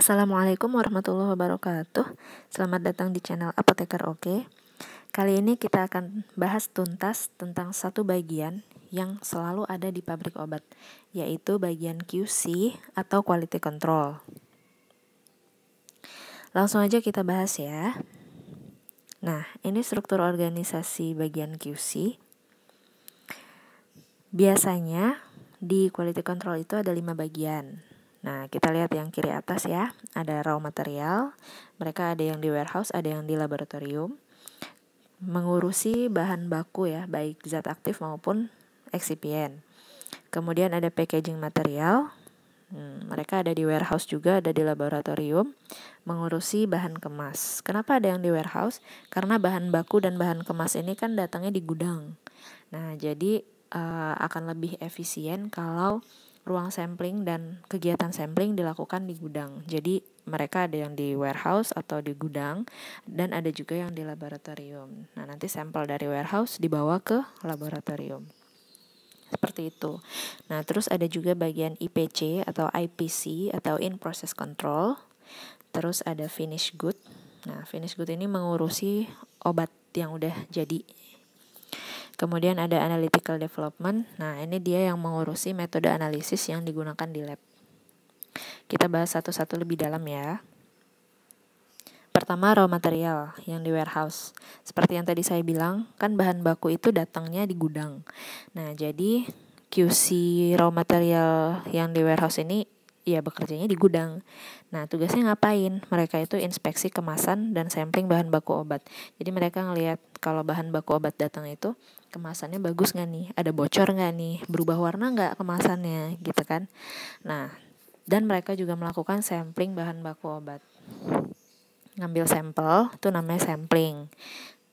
Assalamualaikum warahmatullahi wabarakatuh Selamat datang di channel Apoteker Oke. Kali ini kita akan bahas tuntas tentang satu bagian yang selalu ada di pabrik obat Yaitu bagian QC atau Quality Control Langsung aja kita bahas ya Nah, ini struktur organisasi bagian QC Biasanya di quality control itu ada lima bagian Nah, kita lihat yang kiri atas ya, ada raw material. Mereka ada yang di warehouse, ada yang di laboratorium. Mengurusi bahan baku ya, baik zat aktif maupun eksipien. Kemudian ada packaging material. Hmm, mereka ada di warehouse juga, ada di laboratorium, mengurusi bahan kemas. Kenapa ada yang di warehouse? Karena bahan baku dan bahan kemas ini kan datangnya di gudang. Nah, jadi uh, akan lebih efisien kalau ruang sampling dan kegiatan sampling dilakukan di gudang. Jadi mereka ada yang di warehouse atau di gudang dan ada juga yang di laboratorium. Nah, nanti sampel dari warehouse dibawa ke laboratorium. Seperti itu. Nah, terus ada juga bagian IPC atau IPC atau in process control. Terus ada finish good. Nah, finish good ini mengurusi obat yang udah jadi Kemudian ada analytical development. Nah, ini dia yang mengurusi metode analisis yang digunakan di lab. Kita bahas satu-satu lebih dalam ya. Pertama, raw material yang di warehouse. Seperti yang tadi saya bilang, kan bahan baku itu datangnya di gudang. Nah, jadi QC raw material yang di warehouse ini ya bekerjanya di gudang. Nah, tugasnya ngapain? Mereka itu inspeksi kemasan dan sampling bahan baku obat. Jadi mereka ngelihat kalau bahan baku obat datang itu kemasannya bagus nggak nih? Ada bocor nggak nih? Berubah warna nggak kemasannya? Gitu kan? Nah, dan mereka juga melakukan sampling bahan baku obat. Ngambil sampel itu namanya sampling.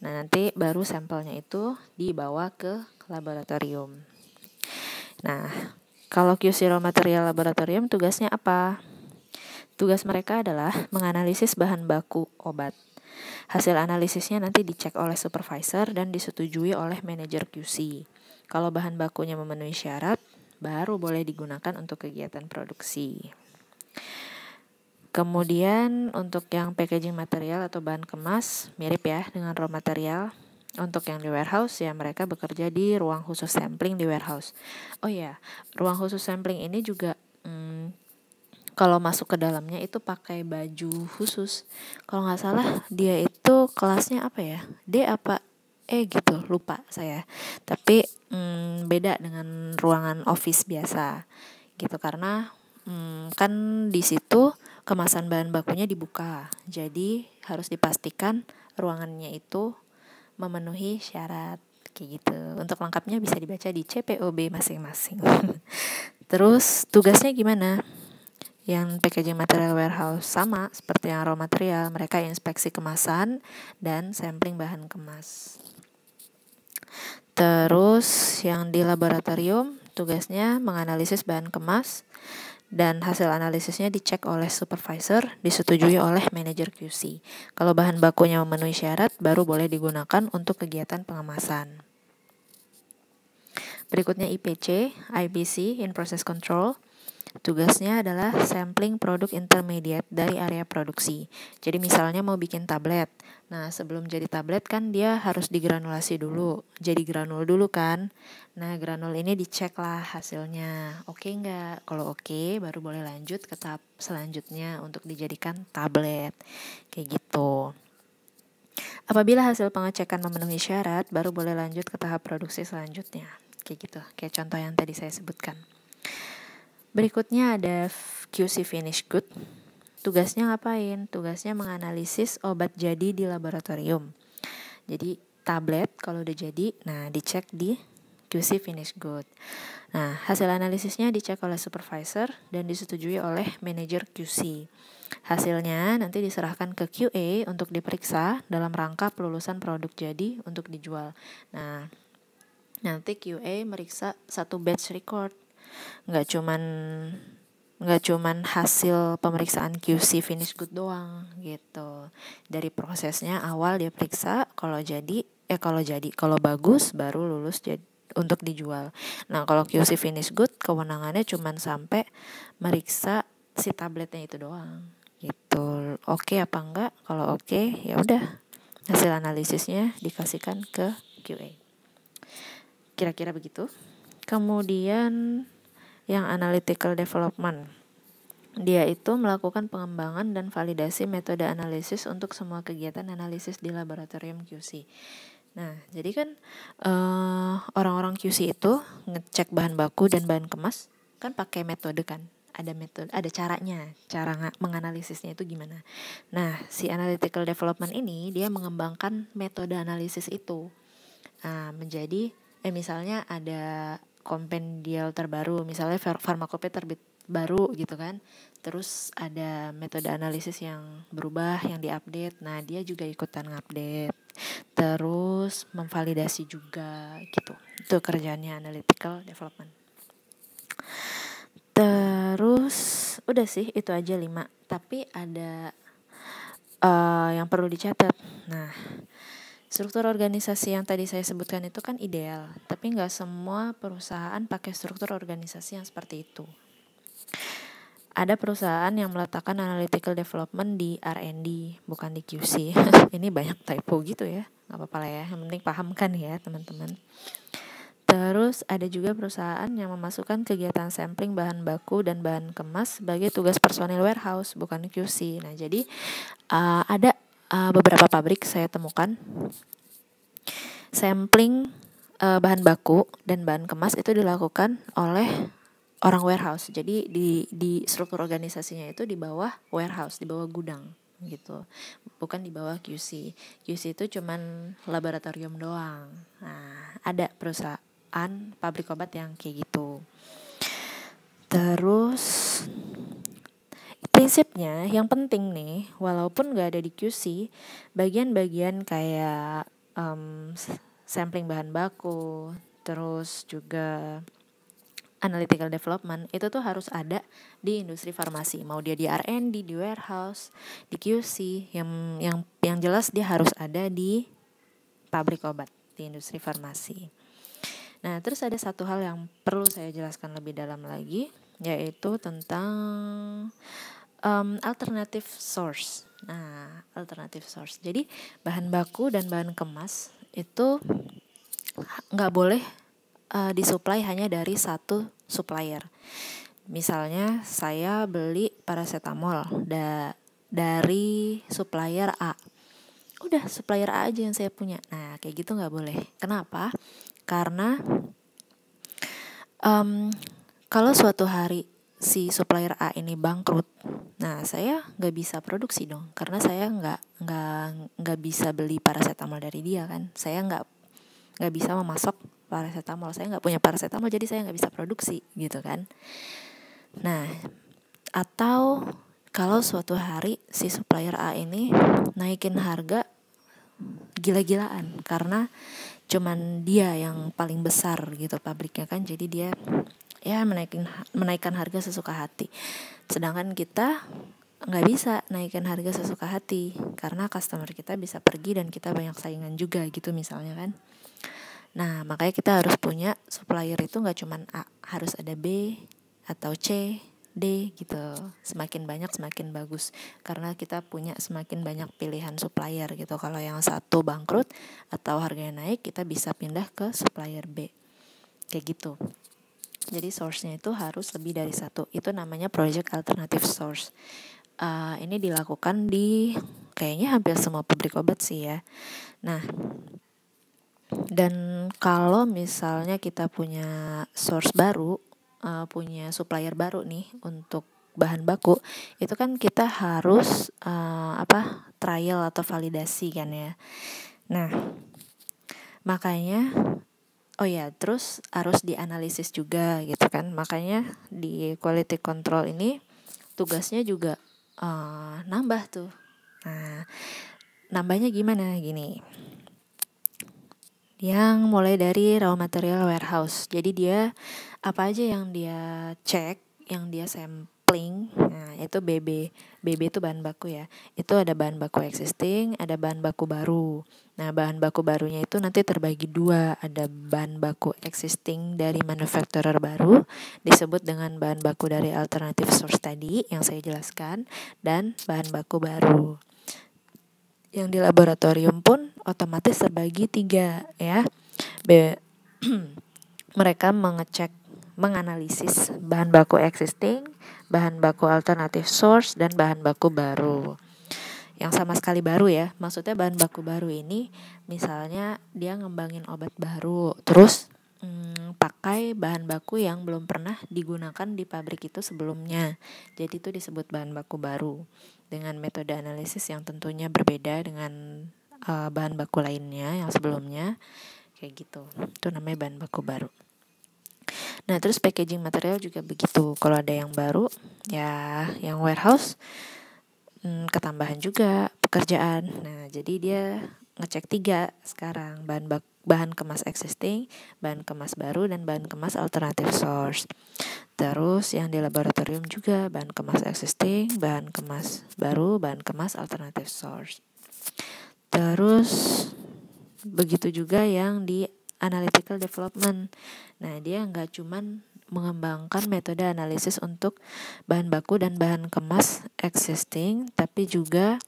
Nah, nanti baru sampelnya itu dibawa ke laboratorium. Nah, kalau QC Raw Material Laboratorium tugasnya apa? Tugas mereka adalah menganalisis bahan baku obat. Hasil analisisnya nanti dicek oleh supervisor dan disetujui oleh manajer QC. Kalau bahan bakunya memenuhi syarat, baru boleh digunakan untuk kegiatan produksi. Kemudian untuk yang packaging material atau bahan kemas mirip ya dengan raw material, untuk yang di warehouse ya mereka bekerja di ruang khusus sampling di warehouse. Oh ya, ruang khusus sampling ini juga hmm, kalau masuk ke dalamnya itu pakai baju khusus. Kalau nggak salah dia itu kelasnya apa ya? D apa eh gitu lupa saya tapi hmm, beda dengan ruangan office biasa gitu karena hmm, kan di situ kemasan bahan bakunya dibuka jadi harus dipastikan ruangannya itu memenuhi syarat kayak gitu. Untuk lengkapnya bisa dibaca di CPOB masing-masing. Terus tugasnya gimana? Yang packaging material warehouse sama seperti yang raw material, mereka inspeksi kemasan dan sampling bahan kemas. Terus yang di laboratorium tugasnya menganalisis bahan kemas dan hasil analisisnya dicek oleh supervisor, disetujui oleh manajer QC. Kalau bahan bakunya memenuhi syarat, baru boleh digunakan untuk kegiatan pengemasan. Berikutnya IPC, IBC, In Process Control. Tugasnya adalah sampling produk intermediate dari area produksi. Jadi misalnya mau bikin tablet. Nah, sebelum jadi tablet kan dia harus digranulasi dulu. Jadi granul dulu kan. Nah, granul ini dicek lah hasilnya. Oke okay nggak? Kalau oke, baru boleh lanjut ke tahap selanjutnya untuk dijadikan tablet. Kayak gitu. Apabila hasil pengecekan memenuhi syarat, baru boleh lanjut ke tahap produksi selanjutnya. Kayak gitu, kayak contoh yang tadi saya sebutkan. Berikutnya ada QC Finish Good. Tugasnya ngapain? Tugasnya menganalisis obat jadi di laboratorium. Jadi tablet kalau udah jadi, nah dicek di QC Finish Good. Nah, hasil analisisnya dicek oleh supervisor dan disetujui oleh manajer QC. Hasilnya nanti diserahkan ke QA untuk diperiksa dalam rangka pelulusan produk jadi untuk dijual. Nah, nanti QA meriksa satu batch record nggak cuman nggak cuman hasil pemeriksaan QC finish good doang gitu dari prosesnya awal dia periksa kalau jadi eh kalau jadi kalau bagus baru lulus jadi untuk dijual. Nah, kalau QC finish good kewenangannya cuman sampai meriksa si tabletnya itu doang. Gitu. Oke okay apa enggak? Kalau oke, okay, ya udah. Hasil analisisnya dikasihkan ke QA. Kira-kira begitu. Kemudian yang analytical development. Dia itu melakukan pengembangan dan validasi metode analisis untuk semua kegiatan analisis di laboratorium QC. Nah, jadi kan orang eh, orang-orang QC itu ngecek bahan baku dan bahan kemas kan pakai metode kan. Ada metode, ada caranya, cara menganalisisnya itu gimana. Nah, si analytical development ini dia mengembangkan metode analisis itu uh, menjadi eh misalnya ada kompendial terbaru misalnya farmakope terbit baru gitu kan terus ada metode analisis yang berubah yang diupdate nah dia juga ikutan update terus memvalidasi juga gitu itu kerjanya analytical development terus udah sih itu aja lima tapi ada uh, yang perlu dicatat nah Struktur organisasi yang tadi saya sebutkan itu kan ideal, tapi nggak semua perusahaan pakai struktur organisasi yang seperti itu. Ada perusahaan yang meletakkan analytical development di R&D, bukan di QC. Ini banyak typo gitu ya, nggak apa-apa lah ya. Yang penting pahamkan ya teman-teman. Terus ada juga perusahaan yang memasukkan kegiatan sampling bahan baku dan bahan kemas sebagai tugas personil warehouse, bukan QC. Nah, jadi uh, ada uh, beberapa pabrik saya temukan sampling uh, bahan baku dan bahan kemas itu dilakukan oleh orang warehouse. Jadi di di struktur organisasinya itu di bawah warehouse, di bawah gudang gitu. Bukan di bawah QC. QC itu cuman laboratorium doang. Nah, ada perusahaan pabrik obat yang kayak gitu. Terus prinsipnya yang penting nih walaupun nggak ada di QC bagian-bagian kayak um, sampling bahan baku terus juga analytical development itu tuh harus ada di industri farmasi mau dia di R&D di warehouse di QC yang yang yang jelas dia harus ada di pabrik obat di industri farmasi nah terus ada satu hal yang perlu saya jelaskan lebih dalam lagi yaitu tentang um, alternative source. Nah, alternative source. Jadi bahan baku dan bahan kemas itu nggak boleh uh, disuplai hanya dari satu supplier. Misalnya saya beli paracetamol da dari supplier A. Udah supplier A aja yang saya punya. Nah, kayak gitu nggak boleh. Kenapa? Karena um, kalau suatu hari si supplier A ini bangkrut, nah saya nggak bisa produksi dong, karena saya nggak nggak nggak bisa beli paracetamol dari dia kan, saya nggak nggak bisa memasok paracetamol, saya nggak punya paracetamol, jadi saya nggak bisa produksi gitu kan. Nah, atau kalau suatu hari si supplier A ini naikin harga gila-gilaan karena cuman dia yang paling besar gitu pabriknya kan jadi dia ya menaikin menaikkan harga sesuka hati sedangkan kita nggak bisa naikin harga sesuka hati karena customer kita bisa pergi dan kita banyak saingan juga gitu misalnya kan nah makanya kita harus punya supplier itu nggak cuman A harus ada B atau C D gitu semakin banyak semakin bagus karena kita punya semakin banyak pilihan supplier gitu kalau yang satu bangkrut atau harganya naik kita bisa pindah ke supplier B kayak gitu jadi source-nya itu harus lebih dari satu itu namanya project alternative source uh, ini dilakukan di kayaknya hampir semua pabrik obat sih ya nah dan kalau misalnya kita punya source baru uh, punya supplier baru nih untuk bahan baku itu kan kita harus uh, apa trial atau validasi kan ya nah makanya oh ya terus harus dianalisis juga gitu kan makanya di quality control ini tugasnya juga uh, nambah tuh nah nambahnya gimana gini yang mulai dari raw material warehouse. Jadi dia apa aja yang dia cek, yang dia sampel recycling nah itu BB BB itu bahan baku ya itu ada bahan baku existing ada bahan baku baru nah bahan baku barunya itu nanti terbagi dua ada bahan baku existing dari manufacturer baru disebut dengan bahan baku dari alternative source tadi yang saya jelaskan dan bahan baku baru yang di laboratorium pun otomatis terbagi tiga ya B mereka mengecek menganalisis bahan baku existing, bahan baku alternatif source, dan bahan baku baru yang sama sekali baru ya. Maksudnya bahan baku baru ini misalnya dia ngembangin obat baru, terus hmm, pakai bahan baku yang belum pernah digunakan di pabrik itu sebelumnya. Jadi itu disebut bahan baku baru dengan metode analisis yang tentunya berbeda dengan uh, bahan baku lainnya yang sebelumnya. Kayak gitu. Itu namanya bahan baku baru. Nah, terus packaging material juga begitu. Kalau ada yang baru, ya yang warehouse hmm, ketambahan juga pekerjaan. Nah, jadi dia ngecek tiga sekarang bahan bak bahan kemas existing, bahan kemas baru dan bahan kemas alternative source. Terus yang di laboratorium juga bahan kemas existing, bahan kemas baru, bahan kemas alternative source. Terus begitu juga yang di analytical development. Nah, dia nggak cuman mengembangkan metode analisis untuk bahan baku dan bahan kemas existing, tapi juga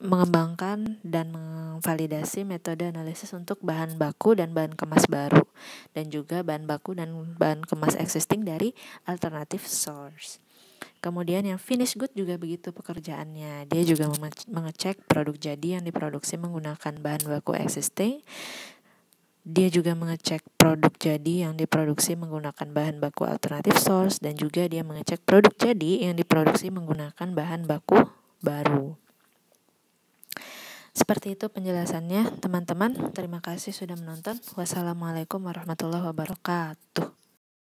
mengembangkan dan mengvalidasi metode analisis untuk bahan baku dan bahan kemas baru dan juga bahan baku dan bahan kemas existing dari alternative source. Kemudian yang finish good juga begitu pekerjaannya. Dia juga mengecek produk jadi yang diproduksi menggunakan bahan baku existing dia juga mengecek produk jadi yang diproduksi menggunakan bahan baku alternatif source dan juga dia mengecek produk jadi yang diproduksi menggunakan bahan baku baru. Seperti itu penjelasannya, teman-teman. Terima kasih sudah menonton. Wassalamualaikum warahmatullahi wabarakatuh.